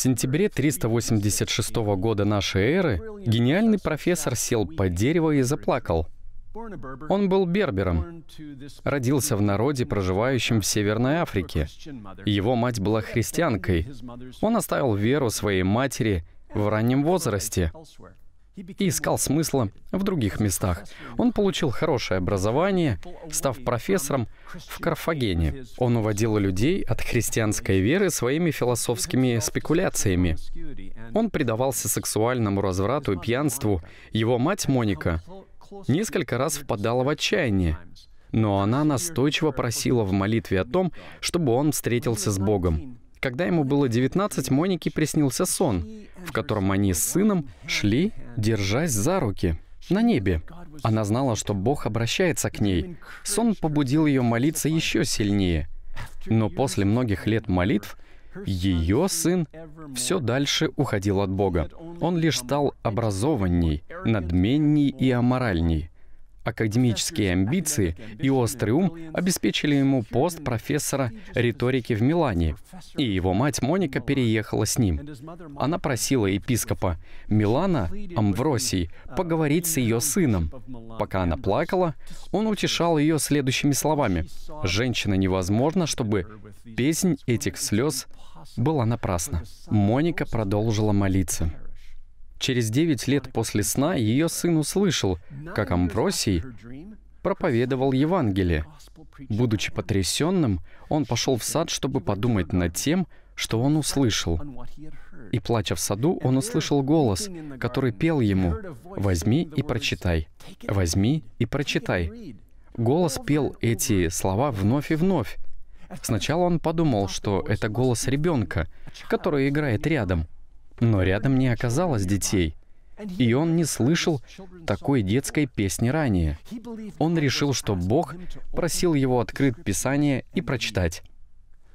сентябре 386 года нашей эры гениальный профессор сел под дерево и заплакал. Он был бербером, родился в народе, проживающем в Северной Африке. Его мать была христианкой. Он оставил веру своей матери в раннем возрасте и искал смысла в других местах. Он получил хорошее образование, став профессором в Карфагене. Он уводил людей от христианской веры своими философскими спекуляциями. Он предавался сексуальному разврату и пьянству. Его мать Моника несколько раз впадала в отчаяние, но она настойчиво просила в молитве о том, чтобы он встретился с Богом. Когда ему было 19, Монике приснился сон в котором они с сыном шли, держась за руки, на небе. Она знала, что Бог обращается к ней. Сон побудил ее молиться еще сильнее. Но после многих лет молитв ее сын все дальше уходил от Бога. Он лишь стал образованней, надменней и аморальней. Академические амбиции и острый ум обеспечили ему пост профессора риторики в Милане, и его мать Моника переехала с ним. Она просила епископа Милана Амвросий поговорить с ее сыном. Пока она плакала, он утешал ее следующими словами. «Женщина невозможно, чтобы песнь этих слез была напрасна». Моника продолжила молиться. Через девять лет после сна ее сын услышал, как Амбросий проповедовал Евангелие. Будучи потрясенным, он пошел в сад, чтобы подумать над тем, что он услышал. И, плача в саду, он услышал голос, который пел ему «Возьми и прочитай, возьми и прочитай». Голос пел эти слова вновь и вновь. Сначала он подумал, что это голос ребенка, который играет рядом — но рядом не оказалось детей. И он не слышал такой детской песни ранее. Он решил, что Бог просил его открыть Писание и прочитать.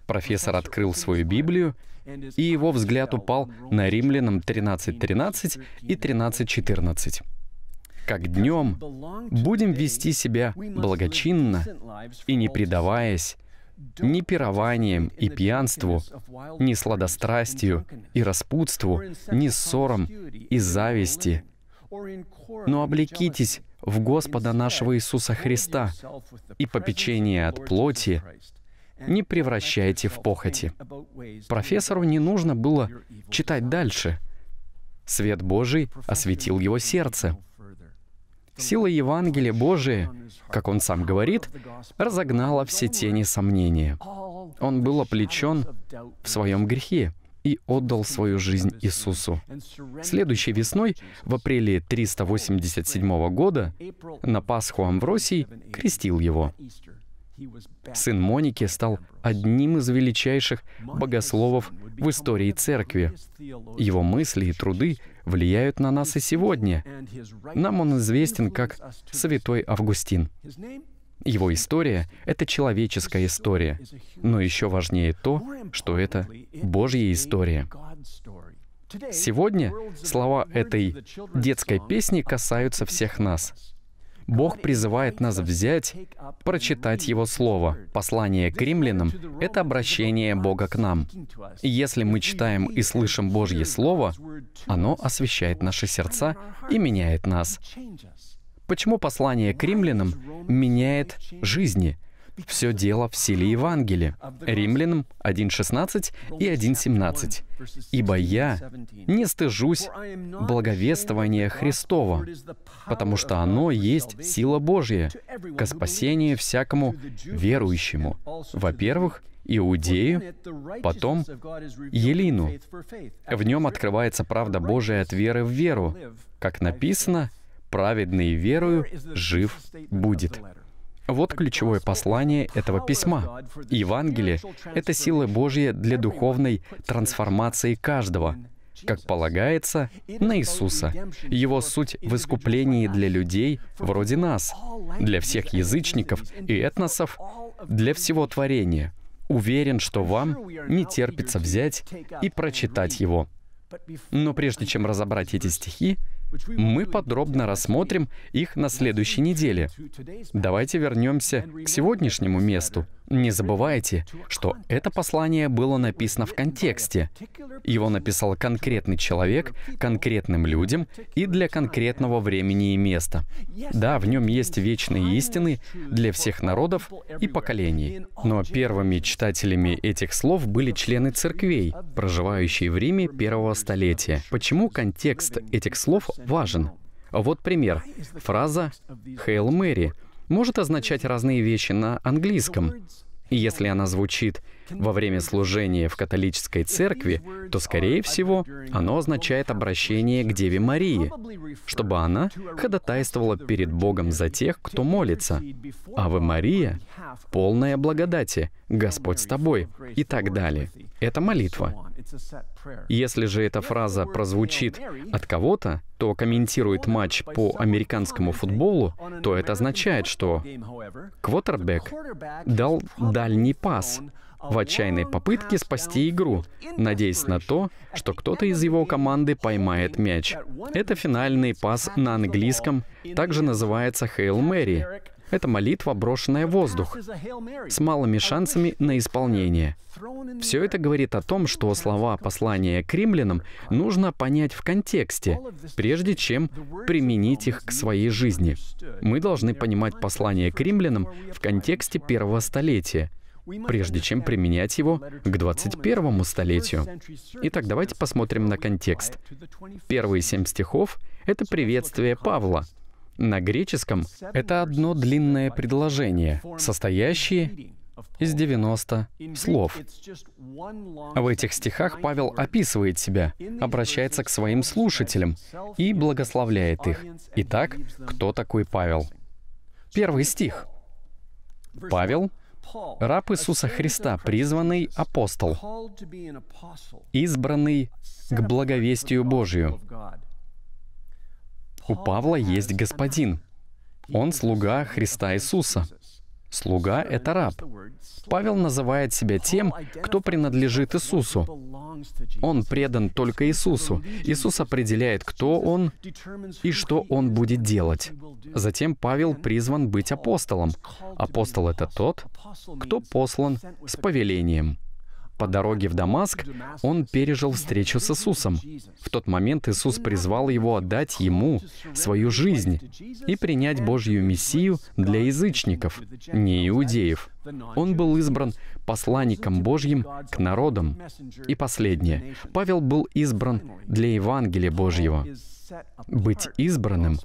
Профессор открыл свою Библию, и его взгляд упал на римлянам 13.13 13 и 13.14 как днем, будем вести себя благочинно и не предаваясь ни пированием и пьянству, ни сладострастию и распутству, ни ссорам и зависти, но облекитесь в Господа нашего Иисуса Христа и попечение от плоти не превращайте в похоти. Профессору не нужно было читать дальше. Свет Божий осветил его сердце — Сила Евангелия Божия, как он сам говорит, разогнала все тени сомнения. Он был оплечен в своем грехе и отдал свою жизнь Иисусу. Следующей весной, в апреле 387 года, на Пасху Амвросий крестил его. Сын Моники стал одним из величайших богословов в истории церкви. Его мысли и труды влияют на нас и сегодня. Нам он известен как Святой Августин. Его история — это человеческая история, но еще важнее то, что это Божья история. Сегодня слова этой детской песни касаются всех нас — Бог призывает нас взять, прочитать Его Слово. Послание к римлянам — это обращение Бога к нам. если мы читаем и слышим Божье Слово, оно освещает наши сердца и меняет нас. Почему послание к римлянам меняет жизни? Все дело в силе Евангелия. Римлянам 1.16 и 1.17. «Ибо я не стыжусь благовествования Христова, потому что оно есть сила Божья ко спасению всякому верующему». Во-первых, Иудею, потом Елину. В нем открывается правда Божия от веры в веру. Как написано, праведный верою жив будет. Вот ключевое послание этого письма. Евангелие — это сила Божья для духовной трансформации каждого, как полагается, на Иисуса. Его суть в искуплении для людей вроде нас, для всех язычников и этносов, для всего творения. Уверен, что вам не терпится взять и прочитать его. Но прежде чем разобрать эти стихи, мы подробно рассмотрим их на следующей неделе. Давайте вернемся к сегодняшнему месту. Не забывайте, что это послание было написано в контексте. Его написал конкретный человек, конкретным людям и для конкретного времени и места. Да, в нем есть вечные истины для всех народов и поколений. Но первыми читателями этих слов были члены церквей, проживающие в Риме первого столетия. Почему контекст этих слов важен? Вот пример. Фраза «Hail Mary» может означать разные вещи на английском. И если она звучит во время служения в католической церкви, то, скорее всего, оно означает обращение к Деве Марии, чтобы она ходатайствовала перед Богом за тех, кто молится. А вы, Мария, полное благодати, Господь с тобой, и так далее. Это молитва. Если же эта фраза прозвучит от кого-то, кто комментирует матч по американскому футболу, то это означает, что квотербек дал дальний пас, в отчаянной попытке спасти игру, надеясь на то, что кто-то из его команды поймает мяч. Это финальный пас на английском, также называется Хейл Мэри. Это молитва, брошенная в воздух, с малыми шансами на исполнение. Все это говорит о том, что слова послания к римлянам нужно понять в контексте, прежде чем применить их к своей жизни. Мы должны понимать послание к римлянам в контексте первого столетия — прежде чем применять его к 21 столетию. Итак, давайте посмотрим на контекст. Первые семь стихов — это приветствие Павла. На греческом это одно длинное предложение, состоящее из 90 слов. В этих стихах Павел описывает себя, обращается к своим слушателям и благословляет их. Итак, кто такой Павел? Первый стих. Павел — раб Иисуса Христа, призванный апостол, избранный к благовестию Божию. У Павла есть Господин. Он слуга Христа Иисуса. Слуга — это раб. Павел называет себя тем, кто принадлежит Иисусу. Он предан только Иисусу. Иисус определяет, кто он и что он будет делать. Затем Павел призван быть апостолом. Апостол — это тот, кто послан с повелением. По дороге в Дамаск он пережил встречу с Иисусом. В тот момент Иисус призвал его отдать ему свою жизнь и принять Божью Мессию для язычников, не иудеев. Он был избран посланником Божьим к народам. И последнее. Павел был избран для Евангелия Божьего. Быть избранным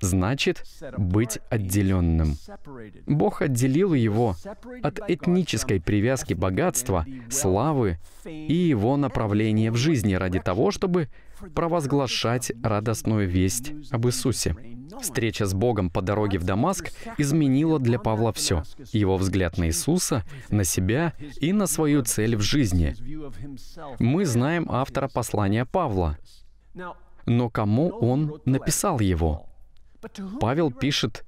значит быть отделенным. Бог отделил его от этнической привязки богатства, славы и его направления в жизни ради того, чтобы провозглашать радостную весть об Иисусе. Встреча с Богом по дороге в Дамаск изменила для Павла все. Его взгляд на Иисуса, на себя и на свою цель в жизни. Мы знаем автора послания Павла но кому он написал его? Павел пишет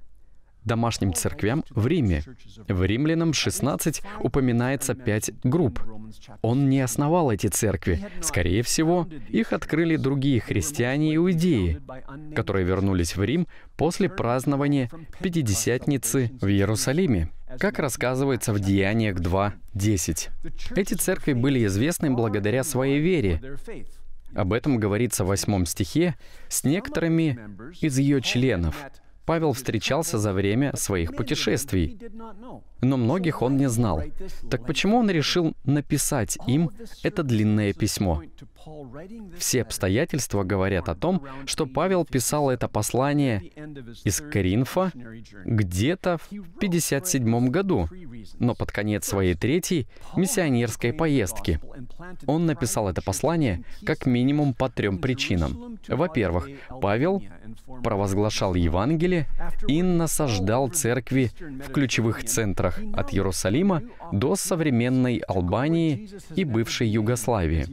домашним церквям в Риме. В Римлянам 16 упоминается пять групп. Он не основал эти церкви. Скорее всего, их открыли другие христиане и иудеи, которые вернулись в Рим после празднования Пятидесятницы в Иерусалиме, как рассказывается в Деяниях 2.10. Эти церкви были известны благодаря своей вере, об этом говорится в восьмом стихе с некоторыми из ее членов. Павел встречался за время своих путешествий, но многих он не знал. Так почему он решил написать им это длинное письмо? Все обстоятельства говорят о том, что Павел писал это послание из Коринфа где-то в 57 году, но под конец своей третьей миссионерской поездки. Он написал это послание как минимум по трем причинам. Во-первых, Павел провозглашал Евангелие и насаждал церкви в ключевых центрах от Иерусалима до современной Албании и бывшей Югославии.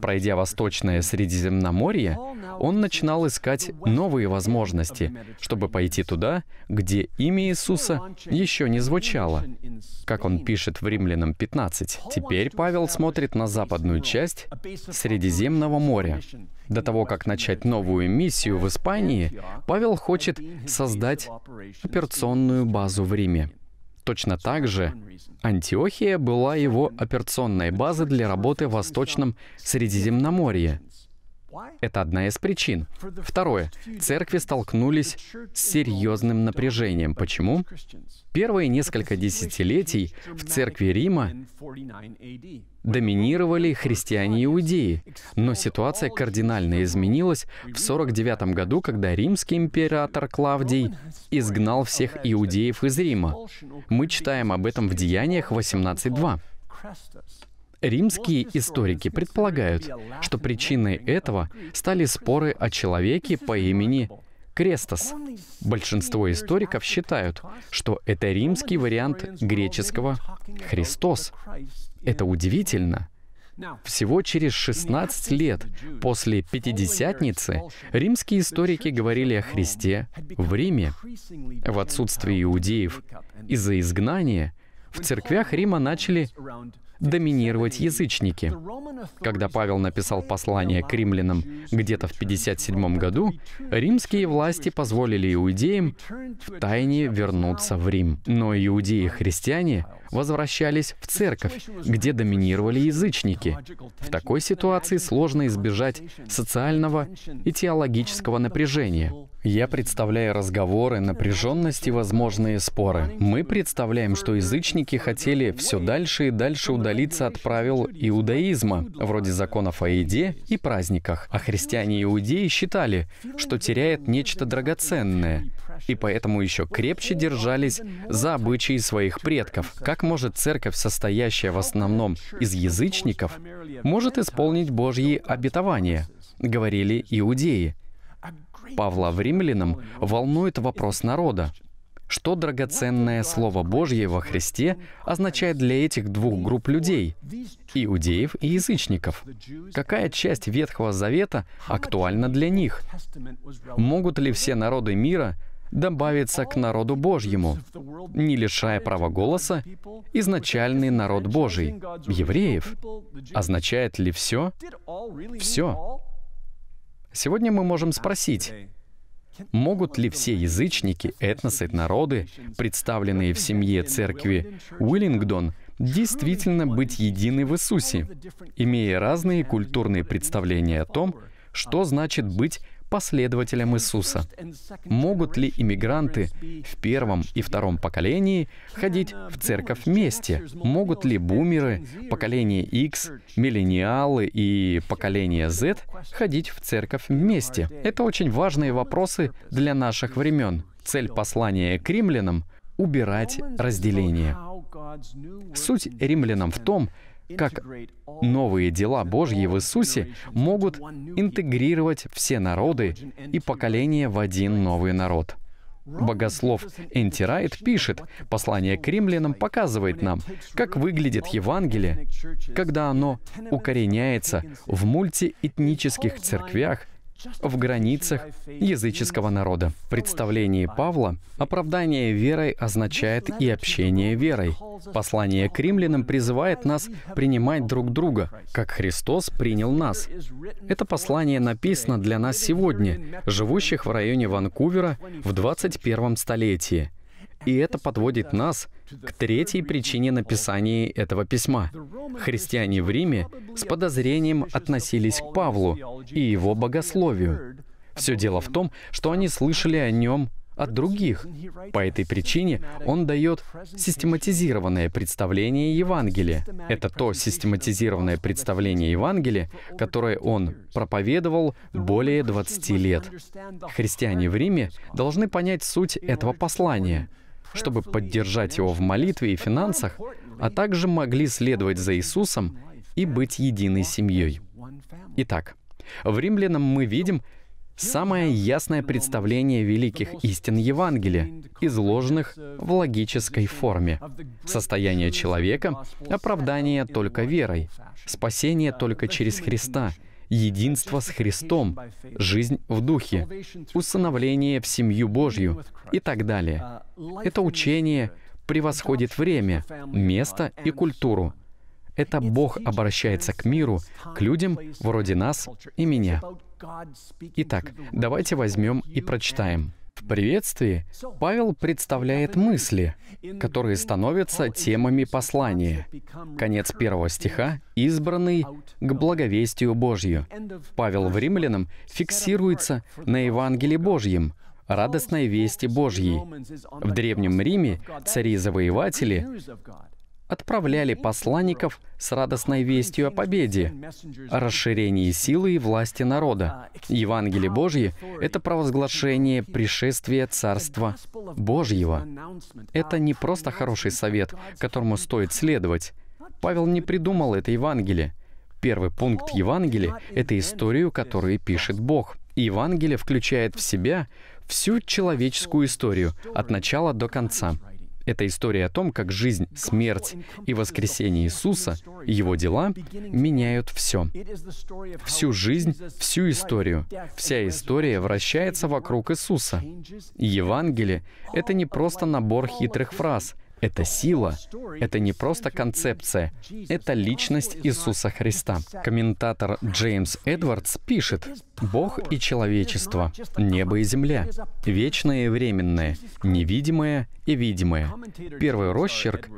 Пройдя Восточное Средиземноморье, он начинал искать новые возможности, чтобы пойти туда, где имя Иисуса еще не звучало. Как он пишет в Римлянам 15, «Теперь Павел смотрит на западную часть Средиземного моря. До того, как начать новую миссию в Испании, Павел хочет создать операционную базу в Риме. Точно так же Антиохия была его операционной базой для работы в Восточном Средиземноморье — это одна из причин. Второе. Церкви столкнулись с серьезным напряжением. Почему? Первые несколько десятилетий в церкви Рима доминировали христиане-иудеи, но ситуация кардинально изменилась в 49 году, когда римский император Клавдий изгнал всех иудеев из Рима. Мы читаем об этом в Деяниях 18.2. Римские историки предполагают, что причиной этого стали споры о человеке по имени Крестос. Большинство историков считают, что это римский вариант греческого «Христос». Это удивительно. Всего через 16 лет после Пятидесятницы римские историки говорили о Христе в Риме. В отсутствии иудеев из-за изгнания в церквях Рима начали доминировать язычники. Когда Павел написал послание к римлянам где-то в 57 году, римские власти позволили иудеям в тайне вернуться в Рим. Но иудеи-христиане возвращались в церковь, где доминировали язычники. В такой ситуации сложно избежать социального и теологического напряжения. Я представляю разговоры, напряженности, возможные споры. Мы представляем, что язычники хотели все дальше и дальше удалиться от правил иудаизма, вроде законов о еде и праздниках. А христиане и иудеи считали, что теряет нечто драгоценное, и поэтому еще крепче держались за обычаи своих предков. Как может церковь, состоящая в основном из язычников, может исполнить Божьи обетования, говорили иудеи. Павла в римлянам волнует вопрос народа. Что драгоценное Слово Божье во Христе означает для этих двух групп людей — иудеев и язычников? Какая часть Ветхого Завета актуальна для них? Могут ли все народы мира добавиться к народу Божьему, не лишая права голоса изначальный народ Божий, евреев. Означает ли все? Все. Сегодня мы можем спросить, Могут ли все язычники, этносы, народы, представленные в семье церкви Уиллингдон, действительно быть едины в Иисусе, имея разные культурные представления о том, что значит быть последователям Иисуса. Могут ли иммигранты в первом и втором поколении ходить в церковь вместе? Могут ли бумеры, поколение X, миллениалы и поколение Z ходить в церковь вместе? Это очень важные вопросы для наших времен. Цель послания к римлянам — убирать разделение. Суть римлянам в том, как новые дела Божьи в Иисусе могут интегрировать все народы и поколения в один новый народ. Богослов Энтирайт пишет, послание к римлянам показывает нам, как выглядит Евангелие, когда оно укореняется в мультиэтнических церквях в границах языческого народа. В представлении Павла оправдание верой означает и общение верой. Послание к римлянам призывает нас принимать друг друга, как Христос принял нас. Это послание написано для нас сегодня, живущих в районе Ванкувера в 21 столетии — и это подводит нас к третьей причине написания этого письма. Христиане в Риме с подозрением относились к Павлу и его богословию. Все дело в том, что они слышали о нем от других. По этой причине он дает систематизированное представление Евангелия. Это то систематизированное представление Евангелия, которое он проповедовал более 20 лет. Христиане в Риме должны понять суть этого послания — чтобы поддержать его в молитве и финансах, а также могли следовать за Иисусом и быть единой семьей. Итак, в Римлянам мы видим самое ясное представление великих истин Евангелия, изложенных в логической форме. Состояние человека — оправдание только верой, спасение только через Христа — единство с Христом, жизнь в Духе, усыновление в семью Божью и так далее. Это учение превосходит время, место и культуру. Это Бог обращается к миру, к людям вроде нас и меня. Итак, давайте возьмем и прочитаем. В приветствии Павел представляет мысли, которые становятся темами послания. Конец первого стиха «Избранный к благовестию Божью». Павел в Римлянам фиксируется на Евангелии Божьем, радостной вести Божьей. В Древнем Риме цари-завоеватели отправляли посланников с радостной вестью о победе, о расширении силы и власти народа. Евангелие Божье — это провозглашение пришествия Царства Божьего. Это не просто хороший совет, которому стоит следовать. Павел не придумал это Евангелие. Первый пункт Евангелия — это историю, которую пишет Бог. Евангелие включает в себя всю человеческую историю от начала до конца. Это история о том, как жизнь, смерть и воскресение Иисуса его дела меняют все. Всю жизнь, всю историю. Вся история вращается вокруг Иисуса. Евангелие — это не просто набор хитрых фраз — это сила, это не просто концепция, это личность Иисуса Христа. Комментатор Джеймс Эдвардс пишет, «Бог и человечество, небо и земля, вечное и временное, невидимое и видимое». Первый росчерк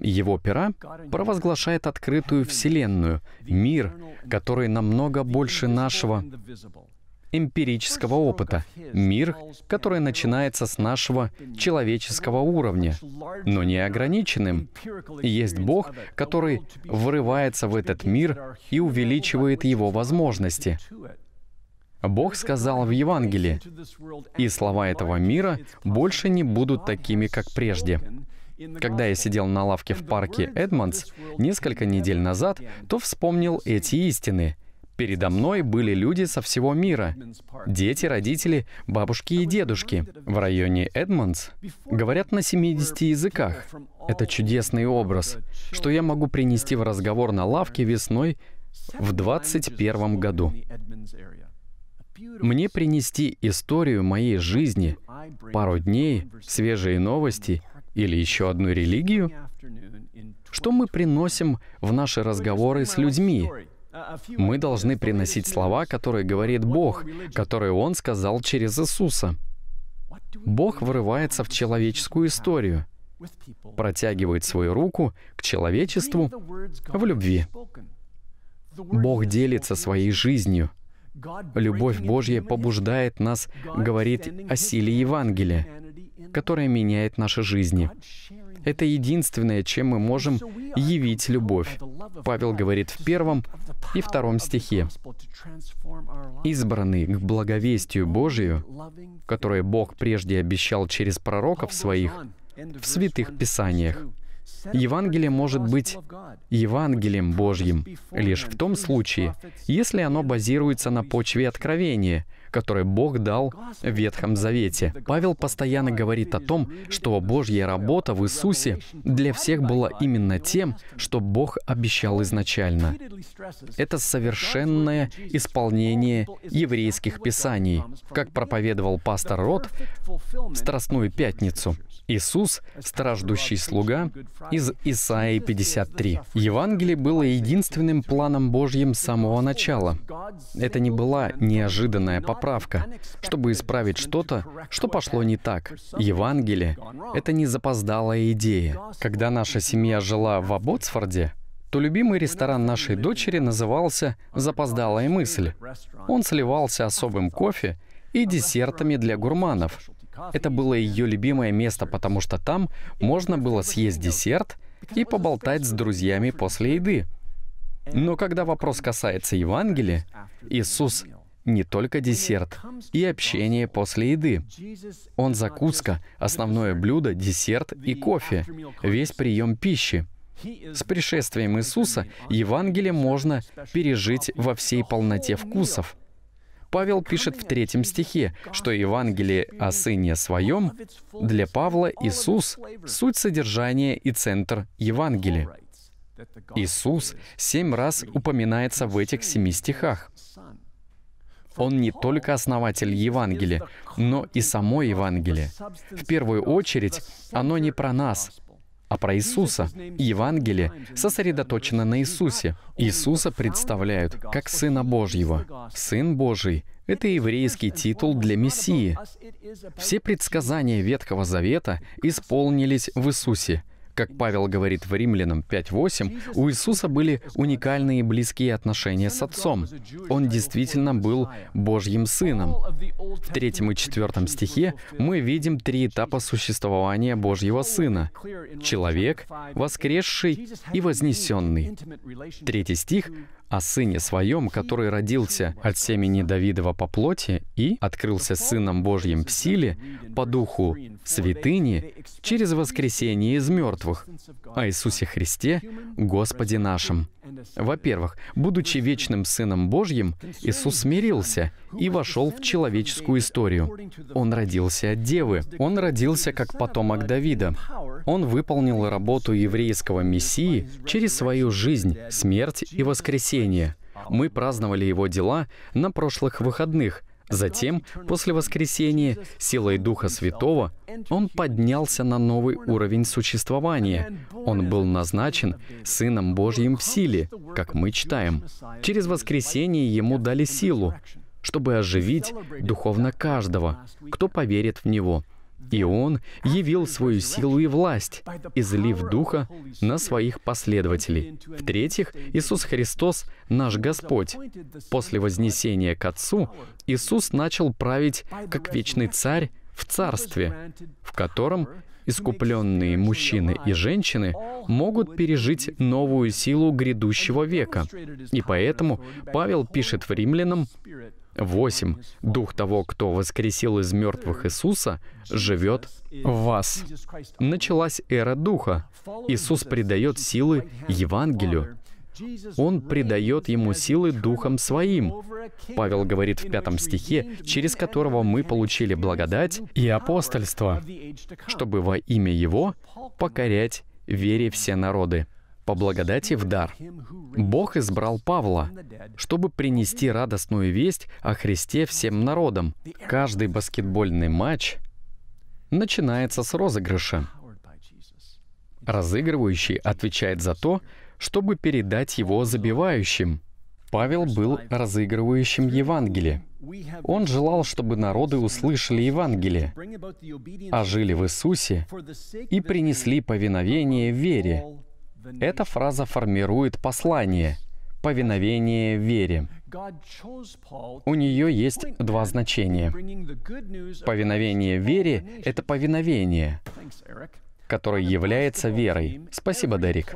его пера провозглашает открытую Вселенную, мир, который намного больше нашего эмпирического опыта. Мир, который начинается с нашего человеческого уровня, но не ограниченным. Есть Бог, который врывается в этот мир и увеличивает его возможности. Бог сказал в Евангелии, «И слова этого мира больше не будут такими, как прежде». Когда я сидел на лавке в парке Эдмонс несколько недель назад, то вспомнил эти истины — Передо мной были люди со всего мира. Дети, родители, бабушки и дедушки. В районе Эдмонс говорят на 70 языках. Это чудесный образ, что я могу принести в разговор на лавке весной в 21 году. Мне принести историю моей жизни, пару дней, свежие новости или еще одну религию? Что мы приносим в наши разговоры с людьми, мы должны приносить слова, которые говорит Бог, которые Он сказал через Иисуса. Бог врывается в человеческую историю, протягивает свою руку к человечеству в любви. Бог делится своей жизнью. Любовь Божья побуждает нас говорить о силе Евангелия, которая меняет наши жизни. Это единственное, чем мы можем явить любовь. Павел говорит в первом и втором стихе. «Избранные к благовестию Божию, которое Бог прежде обещал через пророков своих, в святых писаниях». Евангелие может быть Евангелием Божьим лишь в том случае, если оно базируется на почве откровения — который Бог дал в Ветхом Завете. Павел постоянно говорит о том, что Божья работа в Иисусе для всех была именно тем, что Бог обещал изначально. Это совершенное исполнение еврейских писаний, как проповедовал пастор Рот в Страстную Пятницу. Иисус — страждущий слуга из Исаии 53. Евангелие было единственным планом Божьим с самого начала. Это не была неожиданная поправка, чтобы исправить что-то, что пошло не так. Евангелие — это не запоздалая идея. Когда наша семья жила в Абботсфорде, то любимый ресторан нашей дочери назывался «Запоздалая мысль». Он сливался особым кофе и десертами для гурманов. Это было ее любимое место, потому что там можно было съесть десерт и поболтать с друзьями после еды. Но когда вопрос касается Евангелия, Иисус не только десерт и общение после еды. Он закуска, основное блюдо, десерт и кофе, весь прием пищи. С пришествием Иисуса Евангелие можно пережить во всей полноте вкусов — Павел пишет в третьем стихе, что Евангелие о Сыне Своем для Павла Иисус — суть содержания и центр Евангелия. Иисус семь раз упоминается в этих семи стихах. Он не только основатель Евангелия, но и само Евангелие. В первую очередь, оно не про нас, а про Иисуса. Евангелие сосредоточено на Иисусе. Иисуса представляют как Сына Божьего. Сын Божий — это еврейский титул для Мессии. Все предсказания Ветхого Завета исполнились в Иисусе — как Павел говорит в Римлянам 5.8, у Иисуса были уникальные и близкие отношения с Отцом. Он действительно был Божьим Сыном. В третьем и четвертом стихе мы видим три этапа существования Божьего Сына. Человек, воскресший и вознесенный. Третий стих о сыне своем, который родился от семени Давидова по плоти и открылся Сыном Божьим в силе, по духу святыни, через воскресение из мертвых, о Иисусе Христе, Господе нашим. Во-первых, будучи вечным Сыном Божьим, Иисус смирился и вошел в человеческую историю. Он родился от Девы. Он родился как потомок Давида. Он выполнил работу еврейского Мессии через свою жизнь, смерть и воскресение. Мы праздновали его дела на прошлых выходных — Затем, после воскресения, силой Духа Святого, он поднялся на новый уровень существования. Он был назначен Сыном Божьим в силе, как мы читаем. Через воскресение ему дали силу, чтобы оживить духовно каждого, кто поверит в него — и он явил свою силу и власть, излив Духа на своих последователей. В-третьих, Иисус Христос, наш Господь. После вознесения к Отцу Иисус начал править как вечный царь в царстве, в котором искупленные мужчины и женщины могут пережить новую силу грядущего века. И поэтому Павел пишет в римлянам 8. Дух того, кто воскресил из мертвых Иисуса, живет в вас. Началась эра Духа. Иисус придает силы Евангелию. Он придает ему силы духом своим. Павел говорит в пятом стихе, через которого мы получили благодать и апостольство, чтобы во имя его покорять вере все народы по благодати в дар. Бог избрал Павла, чтобы принести радостную весть о Христе всем народам. Каждый баскетбольный матч начинается с розыгрыша. Разыгрывающий отвечает за то, чтобы передать его забивающим. Павел был разыгрывающим Евангелие. Он желал, чтобы народы услышали Евангелие, ожили а в Иисусе и принесли повиновение в вере эта фраза формирует послание — повиновение вере. У нее есть два значения. Повиновение вере — это повиновение, которое является верой. Спасибо, Дерек.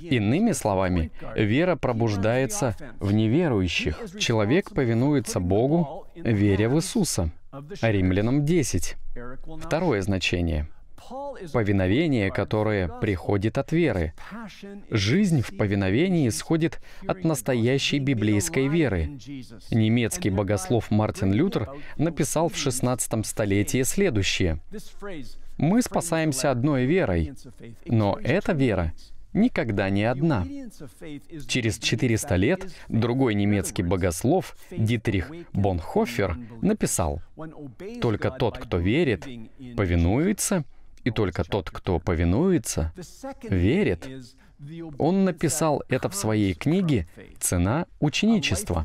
Иными словами, вера пробуждается в неверующих. Человек повинуется Богу, веря в Иисуса. Римлянам 10. Второе значение — повиновение, которое приходит от веры. Жизнь в повиновении исходит от настоящей библейской веры. Немецкий богослов Мартин Лютер написал в 16 столетии следующее. «Мы спасаемся одной верой, но эта вера никогда не одна. Через 400 лет другой немецкий богослов Дитрих Бонхофер написал, «Только тот, кто верит, повинуется — и только тот, кто повинуется, верит. Он написал это в своей книге «Цена ученичества».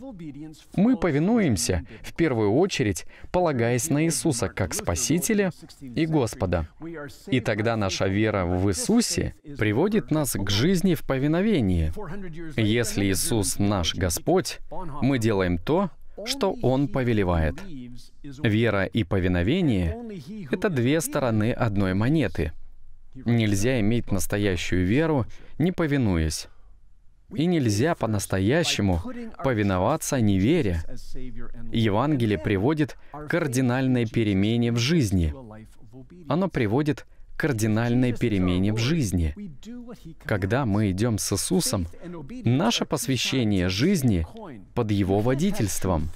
Мы повинуемся, в первую очередь, полагаясь на Иисуса как Спасителя и Господа. И тогда наша вера в Иисусе приводит нас к жизни в повиновении. Если Иисус наш Господь, мы делаем то, что Он повелевает. Вера и повиновение — это две стороны одной монеты. Нельзя иметь настоящую веру, не повинуясь. И нельзя по-настоящему повиноваться невере. Евангелие приводит к кардинальной перемене в жизни. Оно приводит кардинальной перемене в жизни. Когда мы идем с Иисусом, наше посвящение жизни под Его водительством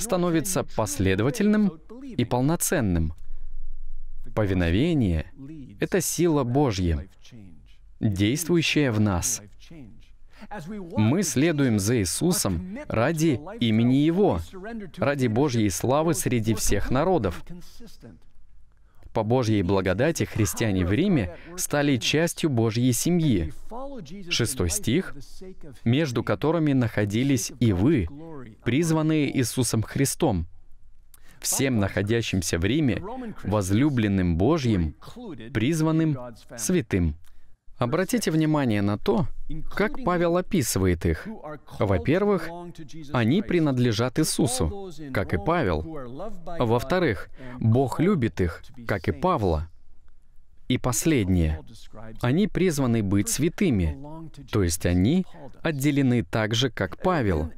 становится последовательным и полноценным. Повиновение — это сила Божья, действующая в нас. Мы следуем за Иисусом ради имени Его, ради Божьей славы среди всех народов. По Божьей благодати христиане в Риме стали частью Божьей семьи. Шестой стих, между которыми находились и вы, призванные Иисусом Христом, всем находящимся в Риме, возлюбленным Божьим, призванным святым. Обратите внимание на то, как Павел описывает их. Во-первых, они принадлежат Иисусу, как и Павел. Во-вторых, Бог любит их, как и Павла. И последнее. Они призваны быть святыми, то есть они отделены так же, как Павел.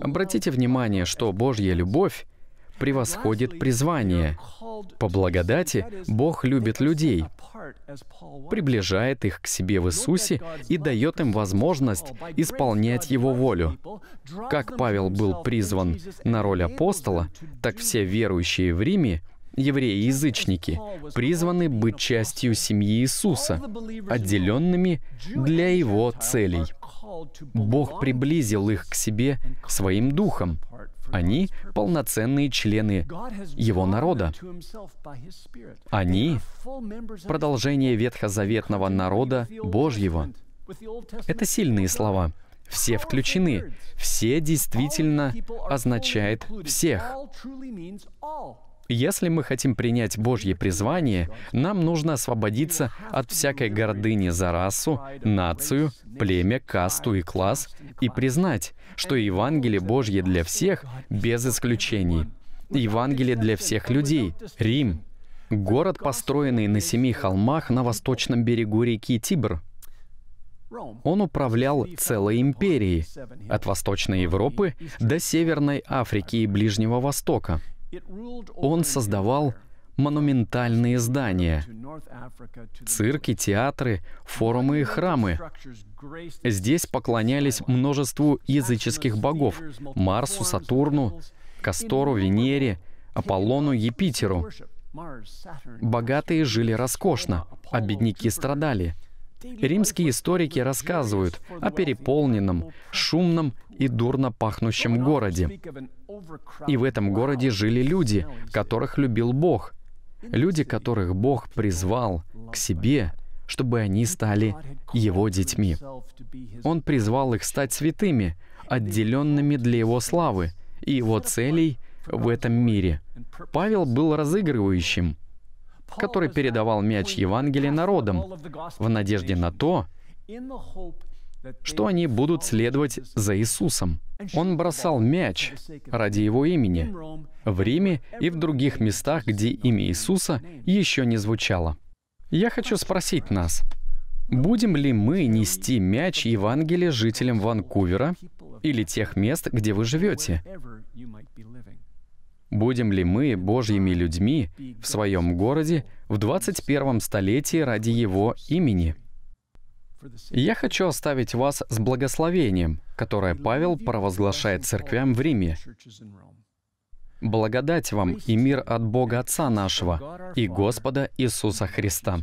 Обратите внимание, что Божья любовь — превосходит призвание. По благодати Бог любит людей, приближает их к себе в Иисусе и дает им возможность исполнять Его волю. Как Павел был призван на роль апостола, так все верующие в Риме евреи-язычники, призваны быть частью семьи Иисуса, отделенными для Его целей. Бог приблизил их к себе своим духом, они — полноценные члены Его народа. Они — продолжение ветхозаветного народа Божьего. Это сильные слова. Все включены. Все действительно означает всех. Если мы хотим принять Божье призвание, нам нужно освободиться от всякой гордыни за расу, нацию, племя, касту и класс и признать, что Евангелие Божье для всех без исключений. Евангелие для всех людей. Рим. Город, построенный на семи холмах на восточном берегу реки Тибр. Он управлял целой империей, от Восточной Европы до Северной Африки и Ближнего Востока. Он создавал монументальные здания, цирки, театры, форумы и храмы. Здесь поклонялись множеству языческих богов — Марсу, Сатурну, Кастору, Венере, Аполлону, Епитеру. Богатые жили роскошно, а бедняки страдали — Римские историки рассказывают о переполненном, шумном и дурно пахнущем городе. И в этом городе жили люди, которых любил Бог, люди, которых Бог призвал к себе, чтобы они стали Его детьми. Он призвал их стать святыми, отделенными для Его славы и Его целей в этом мире. Павел был разыгрывающим — который передавал мяч Евангелия народам в надежде на то, что они будут следовать за Иисусом. Он бросал мяч ради его имени в Риме и в других местах, где имя Иисуса еще не звучало. Я хочу спросить нас, будем ли мы нести мяч Евангелия жителям Ванкувера или тех мест, где вы живете? Будем ли мы Божьими людьми в своем городе в 21 столетии ради Его имени? Я хочу оставить вас с благословением, которое Павел провозглашает церквям в Риме. «Благодать вам и мир от Бога Отца нашего и Господа Иисуса Христа».